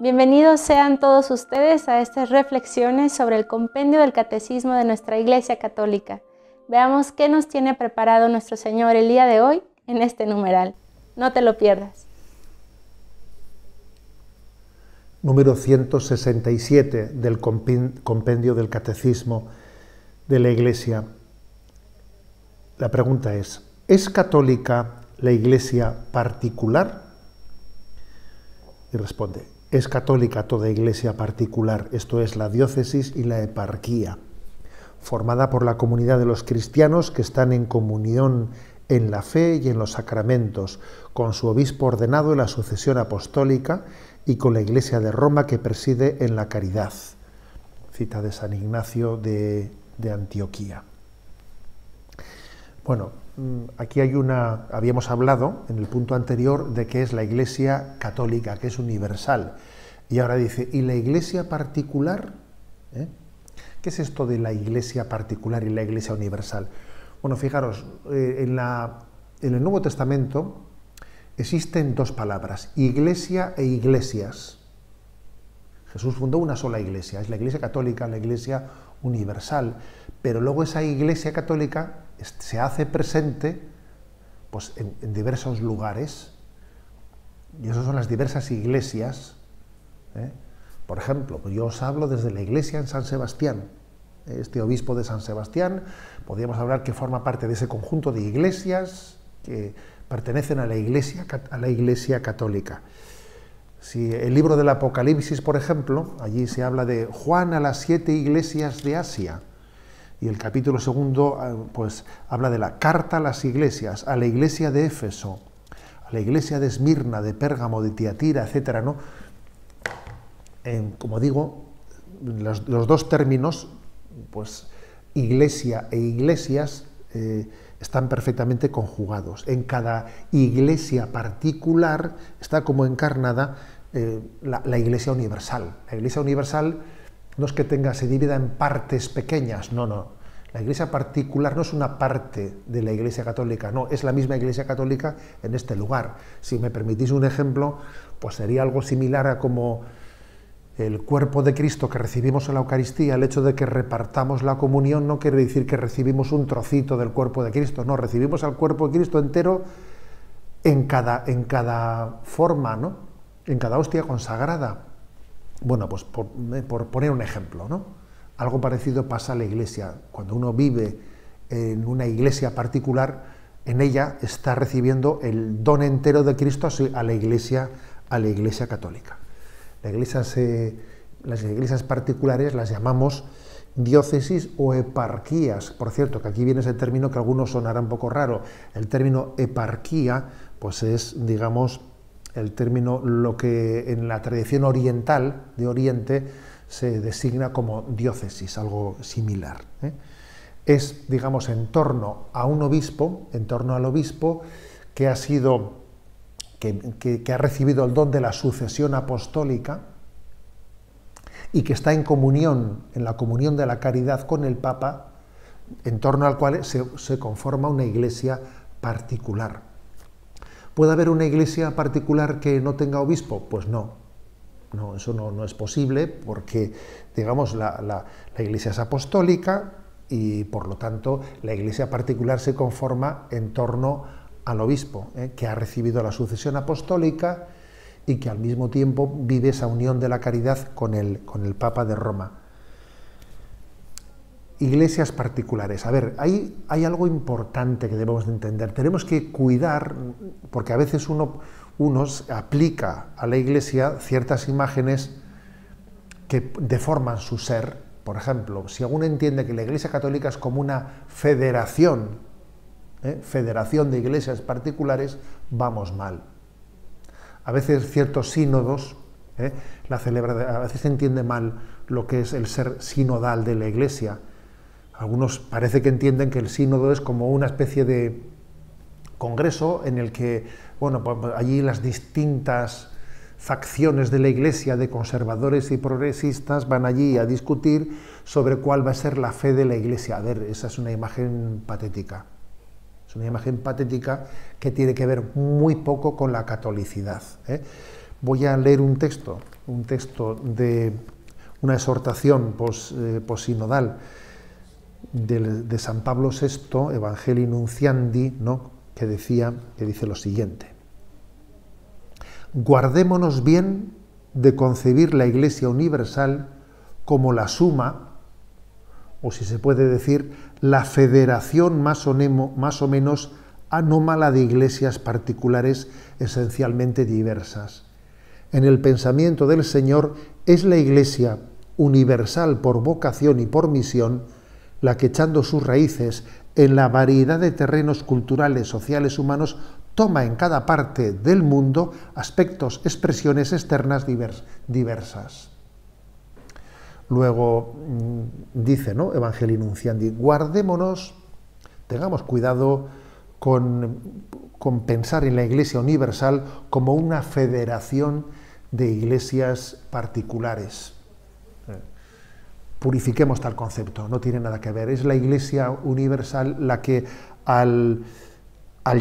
Bienvenidos sean todos ustedes a estas reflexiones sobre el compendio del catecismo de nuestra Iglesia Católica. Veamos qué nos tiene preparado nuestro Señor el día de hoy en este numeral. No te lo pierdas. Número 167 del compendio del catecismo de la Iglesia. La pregunta es, ¿es católica la Iglesia particular? Y responde, es católica toda iglesia particular, esto es la diócesis y la eparquía, formada por la comunidad de los cristianos que están en comunión en la fe y en los sacramentos, con su obispo ordenado en la sucesión apostólica y con la Iglesia de Roma que preside en la caridad. Cita de San Ignacio de, de Antioquía. Bueno, Mm, aquí hay una, habíamos hablado en el punto anterior de que es la Iglesia católica, que es universal. Y ahora dice, ¿y la Iglesia particular? ¿Eh? ¿Qué es esto de la Iglesia particular y la Iglesia universal? Bueno, fijaros, eh, en, la, en el Nuevo Testamento existen dos palabras, Iglesia e iglesias. Jesús fundó una sola iglesia, es la iglesia católica, la iglesia universal, pero luego esa iglesia católica se hace presente pues, en, diversos lugares, y esas son las diversas iglesias. ¿eh? Por ejemplo, pues yo os hablo desde la iglesia en San Sebastián, ¿eh? este obispo de San Sebastián, podríamos hablar que forma parte de ese conjunto de iglesias que pertenecen a la iglesia, a la iglesia católica. Si el libro del Apocalipsis, por ejemplo, allí se habla de Juan a las siete iglesias de Asia, y el capítulo segundo ah, pues, habla de la carta a las iglesias, a la iglesia de Éfeso, a la iglesia de Esmirna, de Pérgamo, de Tiatira, etc. ¿no? como digo, los, dos términos, pues iglesia e iglesias, eh, están perfectamente conjugados. En cada iglesia particular está como encarnada eh, la, iglesia universal. La iglesia universal no es que tenga, se divida en partes pequeñas, no, no. La iglesia particular no es una parte de la iglesia católica, no, es la misma iglesia católica en este lugar. Si me permitís un ejemplo, pues sería algo similar a como el cuerpo de Cristo que recibimos en la Eucaristía, el hecho de que repartamos la comunión no quiere decir que recibimos un trocito del cuerpo de Cristo, no, recibimos al cuerpo de Cristo entero en cada, en cada forma, ¿no? en cada hostia consagrada. Bueno, pues eh, por, poner un ejemplo, ¿no? Algo parecido pasa a la iglesia. Cuando uno vive en una iglesia particular, en ella está recibiendo el don entero de Cristo a la iglesia, a la iglesia católica. las iglesias particulares las llamamos diócesis o eparquías. Por cierto, que aquí viene ese término que algunos sonará un poco raro. El término eparquía, pues es, digamos, el término lo que en la tradición oriental de Oriente se designa como diócesis, algo similar. ¿eh? Es, digamos, en torno a un obispo, en torno al obispo que ha sido, que, ha recibido el don de la sucesión apostólica y que está en comunión, en la comunión de la caridad con el Papa, en torno al cual se conforma una iglesia particular. ¿Puede haber una iglesia particular que no tenga obispo? Pues no. No, eso no, es posible porque, digamos, la, iglesia es apostólica y, por lo tanto, la iglesia particular se conforma en torno al obispo, ¿eh? que ha recibido la sucesión apostólica y que al mismo tiempo vive esa unión de la caridad con con el Papa de Roma iglesias particulares. A ver, hay, hay algo importante que debemos de entender. Tenemos que cuidar, porque a veces uno aplica a la iglesia ciertas imágenes que deforman su ser. Por ejemplo, si alguno entiende que la iglesia católica es como una federación, ¿eh? federación de iglesias particulares, vamos mal. A veces ciertos sínodos, ¿eh? la celebra, a veces se entiende mal lo que es el ser sinodal de la iglesia algunos parece que entienden que el sínodo es como una especie de congreso en el que, bueno, pues, pues, allí las distintas facciones de la Iglesia, de conservadores y progresistas, van allí a discutir sobre cuál va a ser la fe de la Iglesia. A ver, esa es una imagen patética. Es una imagen patética que tiene que ver muy poco con la catolicidad. ¿eh? Voy a leer un texto, un texto de una exhortación pos, eh, de, San Pablo VI, Evangelio Nunciandi, ¿no? que decía, que dice lo siguiente. Guardémonos bien de concebir la Iglesia universal como la suma, o si se puede decir, la federación más o menos anómala de iglesias particulares esencialmente diversas. En el pensamiento del Señor es la Iglesia universal por vocación y por misión la que echando sus raíces en la variedad de terrenos culturales, sociales, humanos, toma en cada parte del mundo aspectos, expresiones externas diversas. Luego mm, dice, ¿no? Evangelio Nunciandi, guardémonos, tengamos cuidado con, con pensar en la Iglesia universal como una federación de iglesias particulares. Eh, purifiquemos tal concepto, no tiene nada que ver. Es la Iglesia universal la que al,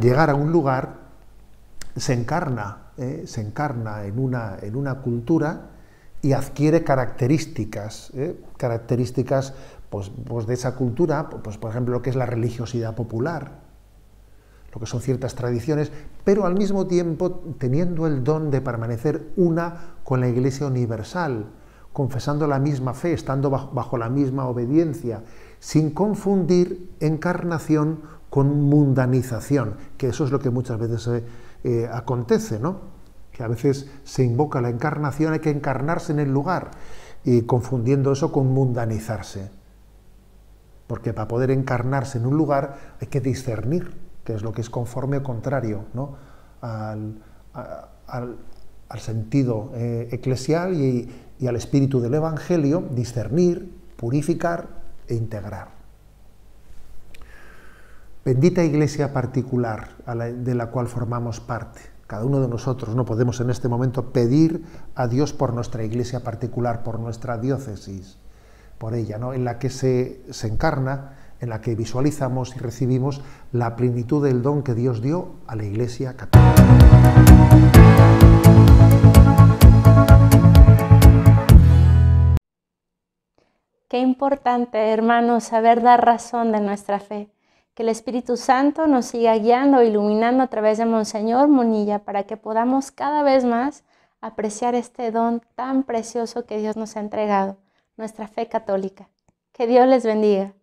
llegar a un lugar se encarna, eh, se encarna en una, en una cultura y adquiere características, eh, características pues, pues de esa cultura, pues, por ejemplo, lo que es la religiosidad popular, lo que son ciertas tradiciones, pero al mismo tiempo teniendo el don de permanecer una con la Iglesia universal, confesando la misma fe, estando bajo, la misma obediencia, sin confundir encarnación con mundanización, que eso es lo que muchas veces eh, eh, acontece, ¿no? Que a veces se invoca la encarnación, hay que encarnarse en el lugar, y confundiendo eso con mundanizarse. Porque para poder encarnarse en un lugar hay que discernir, qué es lo que es conforme o contrario ¿no? al, sentido eh, eclesial y, y al espíritu del Evangelio discernir, purificar e integrar. Bendita iglesia particular de la cual formamos parte. Cada uno de nosotros no podemos en este momento pedir a Dios por nuestra iglesia particular, por nuestra diócesis, por ella, ¿no? en la que se, se encarna, en la que visualizamos y recibimos la plenitud del don que Dios dio a la iglesia católica. Qué importante, hermanos, saber dar razón de nuestra fe. Que el Espíritu Santo nos siga guiando, iluminando a través de Monseñor Monilla para que podamos cada vez más apreciar este don tan precioso que Dios nos ha entregado, nuestra fe católica. Que Dios les bendiga.